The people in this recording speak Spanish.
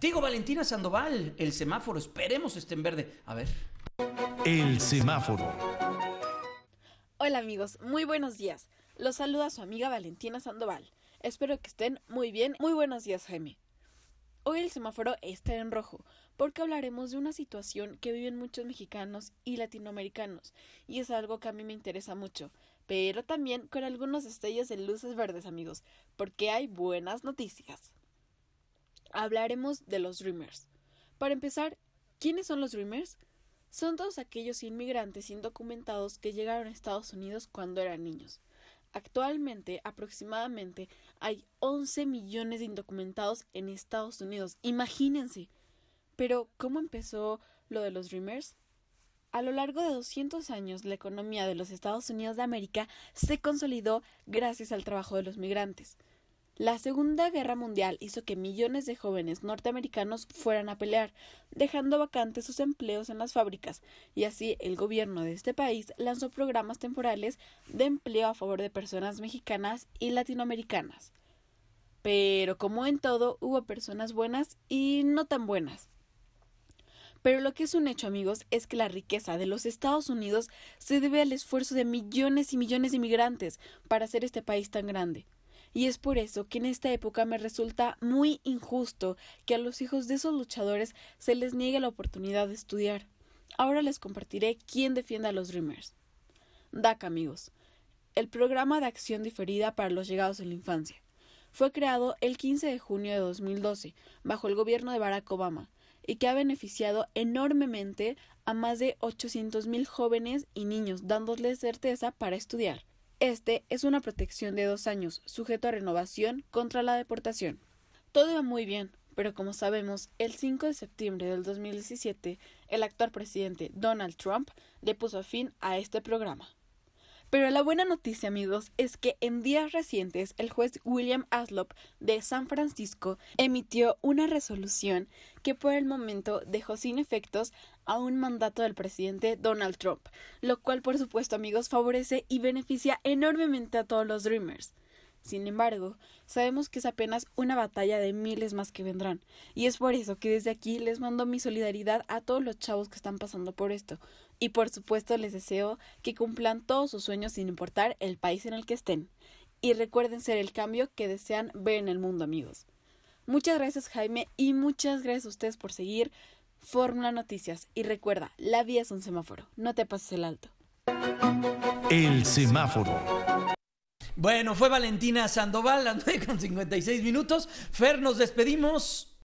Digo, Valentina Sandoval, el semáforo, esperemos esté en verde. A ver. El semáforo. Hola amigos, muy buenos días. Los saluda su amiga Valentina Sandoval. Espero que estén muy bien. Muy buenos días, Jaime. Hoy el semáforo está en rojo, porque hablaremos de una situación que viven muchos mexicanos y latinoamericanos, y es algo que a mí me interesa mucho, pero también con algunos destellos de luces verdes, amigos, porque hay buenas noticias hablaremos de los Dreamers. Para empezar, ¿quiénes son los Dreamers? Son todos aquellos inmigrantes indocumentados que llegaron a Estados Unidos cuando eran niños. Actualmente, aproximadamente, hay 11 millones de indocumentados en Estados Unidos. Imagínense. Pero, ¿cómo empezó lo de los Dreamers? A lo largo de 200 años, la economía de los Estados Unidos de América se consolidó gracias al trabajo de los migrantes. La Segunda Guerra Mundial hizo que millones de jóvenes norteamericanos fueran a pelear, dejando vacantes sus empleos en las fábricas, y así el gobierno de este país lanzó programas temporales de empleo a favor de personas mexicanas y latinoamericanas. Pero como en todo, hubo personas buenas y no tan buenas. Pero lo que es un hecho, amigos, es que la riqueza de los Estados Unidos se debe al esfuerzo de millones y millones de inmigrantes para hacer este país tan grande. Y es por eso que en esta época me resulta muy injusto que a los hijos de esos luchadores se les niegue la oportunidad de estudiar. Ahora les compartiré quién defiende a los Dreamers. DACA, amigos. El programa de acción diferida para los llegados en la infancia. Fue creado el 15 de junio de 2012, bajo el gobierno de Barack Obama, y que ha beneficiado enormemente a más de 800.000 jóvenes y niños, dándoles certeza para estudiar. Este es una protección de dos años, sujeto a renovación contra la deportación. Todo iba muy bien, pero como sabemos, el 5 de septiembre del 2017, el actual presidente Donald Trump le puso fin a este programa. Pero la buena noticia, amigos, es que en días recientes el juez William Aslop de San Francisco emitió una resolución que por el momento dejó sin efectos a un mandato del presidente Donald Trump, lo cual por supuesto, amigos, favorece y beneficia enormemente a todos los Dreamers. Sin embargo, sabemos que es apenas una batalla de miles más que vendrán, y es por eso que desde aquí les mando mi solidaridad a todos los chavos que están pasando por esto, y por supuesto les deseo que cumplan todos sus sueños sin importar el país en el que estén, y recuerden ser el cambio que desean ver en el mundo amigos. Muchas gracias Jaime y muchas gracias a ustedes por seguir Fórmula Noticias, y recuerda, la vida es un semáforo, no te pases el alto. El semáforo. Bueno, fue Valentina Sandoval, las con 56 minutos. Fer, nos despedimos.